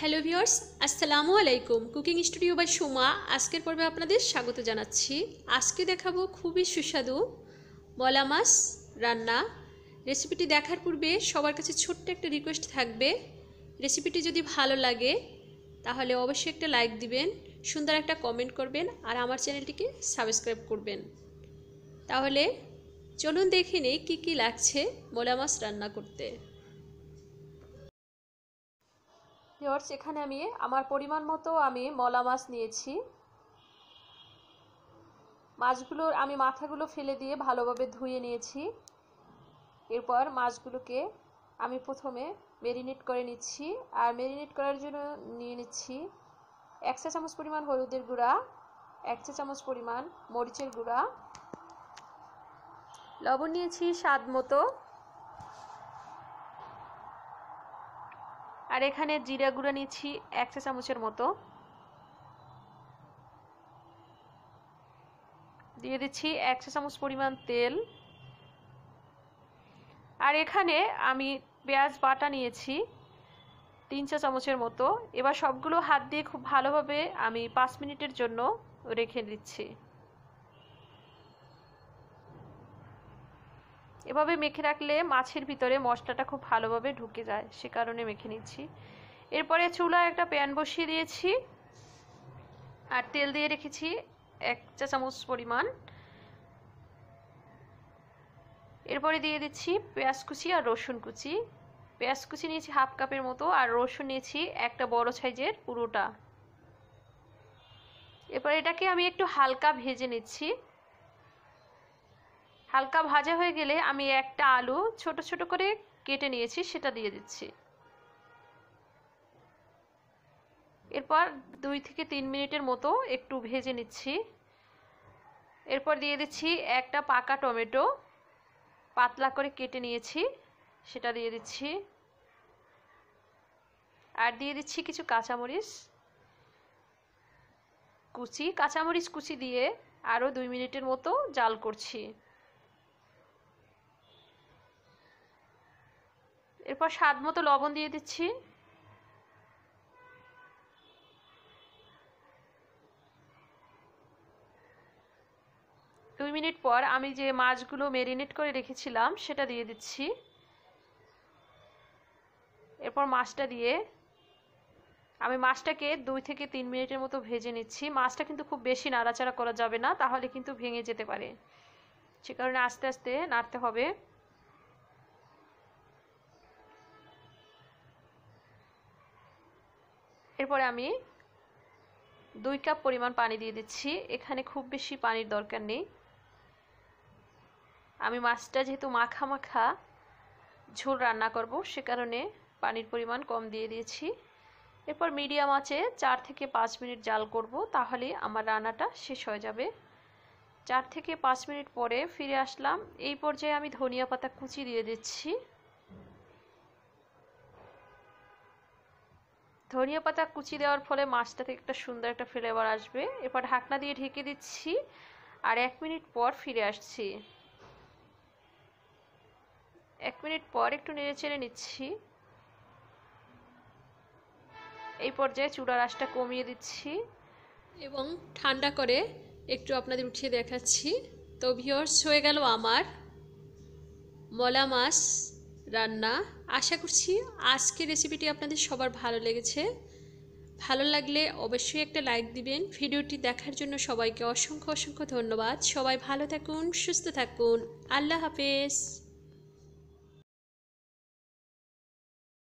hello viewers আসসালামু আলাইকুম cooking studio বা সুমা আজকের পর্বে আপনাদের স্বাগত জানাচ্ছি আজকে দেখাবো খুবই সুস্বাদু বলা মাছ রান্না রেসিপিটি দেখার পূর্বে সবার কাছে ছোট্ট একটা রিকোয়েস্ট থাকবে রেসিপিটি যদি ভালো লাগে তাহলে অবশ্যই একটা লাইক দিবেন সুন্দর একটা কমেন্ট করবেন আর আমার চ্যানেলটিকে সাবস্ক্রাইব করবেন তাহলে চলুন দেখে নিই কী কী লাগছে মোলা মাছ রান্না করতে ভিওর্স এখানে আমি আমার পরিমাণ মতো আমি মলা মাছ নিয়েছি মাছগুলোর আমি মাথাগুলো ফেলে দিয়ে ভালোভাবে ধুয়ে নিয়েছি এরপর মাছগুলোকে আমি প্রথমে মেরিনেট করে নিচ্ছি আর মেরিনেট করার জন্য নিয়ে নিচ্ছি এক চা চামচ পরিমাণ হলুদের গুঁড়া এক চা চামচ পরিমাণ মরিচের গুঁড়া লবণ নিয়েছি স্বাদ মতো আর এখানে জিরা গুঁড়া নিচ্ছি এক চা চামচের মতো দিয়ে দিচ্ছি এক চা চামচ পরিমাণ তেল আর এখানে আমি পেঁয়াজ বাটা নিয়েছি তিন চা চামচের মতো এবার সবগুলো হাত দিয়ে খুব ভালোভাবে আমি পাঁচ মিনিটের জন্য রেখে দিচ্ছি এভাবে মেখে রাখলে মাছের ভিতরে মশলাটা খুব ভালোভাবে ঢুকে যায় সে কারণে মেখে নিচ্ছি এরপরে চুলায় একটা প্যান বসিয়ে দিয়েছি আর তেল দিয়ে রেখেছি এক চা চামচ পরিমাণ এরপরে দিয়ে দিচ্ছি পেঁয়াজ কুচি আর রসুন কুচি পেঁয়াজ কুচি নিয়েছি হাফ কাপের মতো আর রসুন নিয়েছি একটা বড় সাইজের পুরোটা এরপর এটাকে আমি একটু হালকা ভেজে নিচ্ছি হালকা ভাজা হয়ে গেলে আমি একটা আলু ছোট ছোট করে কেটে নিয়েছি সেটা দিয়ে দিচ্ছি এরপর দুই থেকে তিন মিনিটের মতো একটু ভেজে নিচ্ছি এরপর দিয়ে দিচ্ছি একটা পাকা টমেটো পাতলা করে কেটে নিয়েছি সেটা দিয়ে দিচ্ছি আর দিয়ে দিচ্ছি কিছু কাঁচামরিচ কুচি কাঁচামরিচ কুচি দিয়ে আরও দুই মিনিটের মতো জাল করছি এরপর স্বাদ মতো লবণ দিয়ে দিচ্ছি দুই মিনিট পর আমি যে মাছগুলো মেরিনেট করে রেখেছিলাম সেটা দিয়ে দিচ্ছি এরপর মাছটা দিয়ে আমি মাছটাকে দুই থেকে তিন মিনিটের মতো ভেজে নিচ্ছি মাছটা কিন্তু খুব বেশি নাড়াচাড়া করা যাবে না তাহলে কিন্তু ভেঙে যেতে পারে সে কারণে আস্তে আস্তে নাড়তে হবে এরপরে আমি দুই কাপ পরিমাণ পানি দিয়ে দিচ্ছি এখানে খুব বেশি পানির দরকার নেই আমি মাছটা যেহেতু মাখা মাখা ঝোল রান্না করব সে কারণে পানির পরিমাণ কম দিয়ে দিয়েছি এরপর মিডিয়াম আছে চার থেকে পাঁচ মিনিট জাল করব তাহলে আমার রান্নাটা শেষ হয়ে যাবে চার থেকে পাঁচ মিনিট পরে ফিরে আসলাম এই পর্যায়ে আমি ধনিয়া পাতা কুচি দিয়ে দিচ্ছি ধনিয়া পাতা কুচি দেওয়ার ফলে মাছটা থেকে একটা সুন্দর একটা ফ্লেভার আসবে এরপর ঢাকনা দিয়ে ঢেকে দিচ্ছি আর এক মিনিট পর ফিরে আসছি এক মিনিট পর একটু নেড়ে চেড়ে নিচ্ছি এই পর্যায়ে চূড়া রাসটা কমিয়ে দিচ্ছি এবং ঠান্ডা করে একটু আপনাদের উঠিয়ে দেখাচ্ছি তো ভিওর্স হয়ে গেল আমার মলা মাছ রান্না আশা করছি আজকের রেসিপিটি আপনাদের সবার ভালো লেগেছে ভালো লাগলে অবশ্যই একটা লাইক দিবেন ভিডিওটি দেখার জন্য সবাইকে অসংখ্য অসংখ্য ধন্যবাদ সবাই ভালো থাকুন সুস্থ থাকুন আল্লাহ হাফেজ